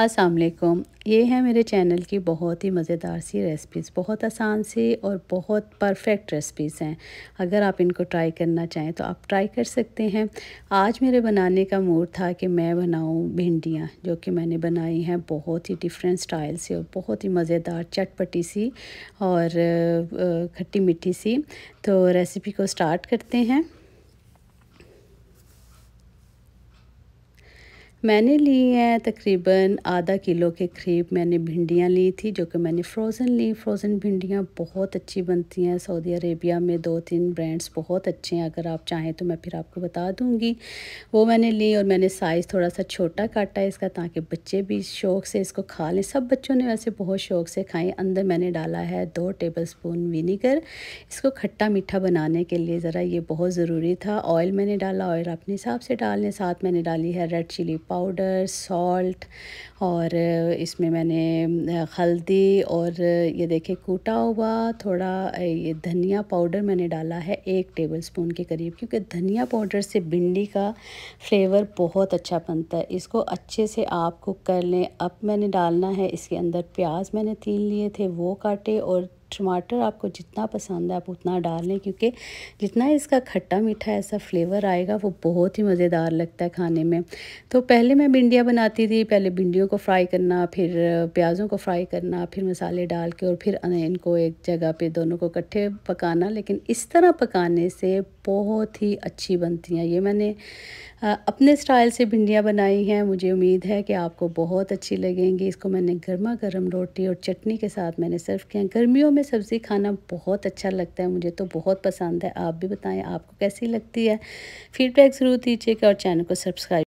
असलकुम ये है मेरे चैनल की बहुत ही मज़ेदार सी रेसिपीज़ बहुत आसान सी और बहुत परफेक्ट रेसिपीज़ हैं अगर आप इनको ट्राई करना चाहें तो आप ट्राई कर सकते हैं आज मेरे बनाने का मूड था कि मैं बनाऊं भिंडियां जो कि मैंने बनाई हैं बहुत ही डिफरेंट स्टाइल से और बहुत ही मज़ेदार चटपटी सी और खट्टी मीठी सी तो रेसिपी को स्टार्ट करते हैं मैंने ली हैं तकरीबन आधा किलो के करीब मैंने भिंडियाँ ली थी जो कि मैंने फ्रोज़न ली फ्रोज़न भिंडियाँ बहुत अच्छी बनती हैं सऊदी अरेबिया में दो तीन ब्रांड्स बहुत अच्छे हैं अगर आप चाहें तो मैं फिर आपको बता दूँगी वो मैंने ली और मैंने साइज़ थोड़ा सा छोटा काटा है इसका ताकि बच्चे भी शौक़ से इसको खा लें सब बच्चों ने वैसे बहुत शौक़ से खाएँ अंदर मैंने डाला है दो टेबल स्पून विनीगर इसको खट्टा मीठा बनाने के लिए ज़रा ये बहुत ज़रूरी था ऑयल मैंने डाला ऑयल अपने हिसाब से डालें साथ मैंने डाली है रेड चिली पाउडर सॉल्ट और इसमें मैंने हल्दी और ये देखे कूटा हुआ थोड़ा ये धनिया पाउडर मैंने डाला है एक टेबल स्पून के करीब क्योंकि धनिया पाउडर से भिंडी का फ्लेवर बहुत अच्छा बनता है इसको अच्छे से आप कुक कर लें अब मैंने डालना है इसके अंदर प्याज मैंने तीन लिए थे वो काटे और टमाटर आपको जितना पसंद है आप उतना डाल लें क्योंकि जितना इसका खट्टा मीठा ऐसा फ्लेवर आएगा वो बहुत ही मज़ेदार लगता है खाने में तो पहले मैं भिंडियाँ बनाती थी पहले भिंडियों को फ्राई करना फिर प्याज़ों को फ्राई करना फिर मसाले डाल के और फिर इनको एक जगह पर दोनों को इकट्ठे पकाना लेकिन इस तरह पकाने से बहुत ही अच्छी बनती हैं ये मैंने अपने स्टाइल से भिंडियाँ बनाई हैं मुझे उम्मीद है कि आपको बहुत अच्छी लगेंगी इसको मैंने गर्मा गर्म रोटी और चटनी के साथ मैंने सर्व किया गर्मियों में में सब्ज़ी खाना बहुत अच्छा लगता है मुझे तो बहुत पसंद है आप भी बताएं आपको कैसी लगती है फीडबैक ज़रूर दीजिएगा और चैनल को सब्सक्राइब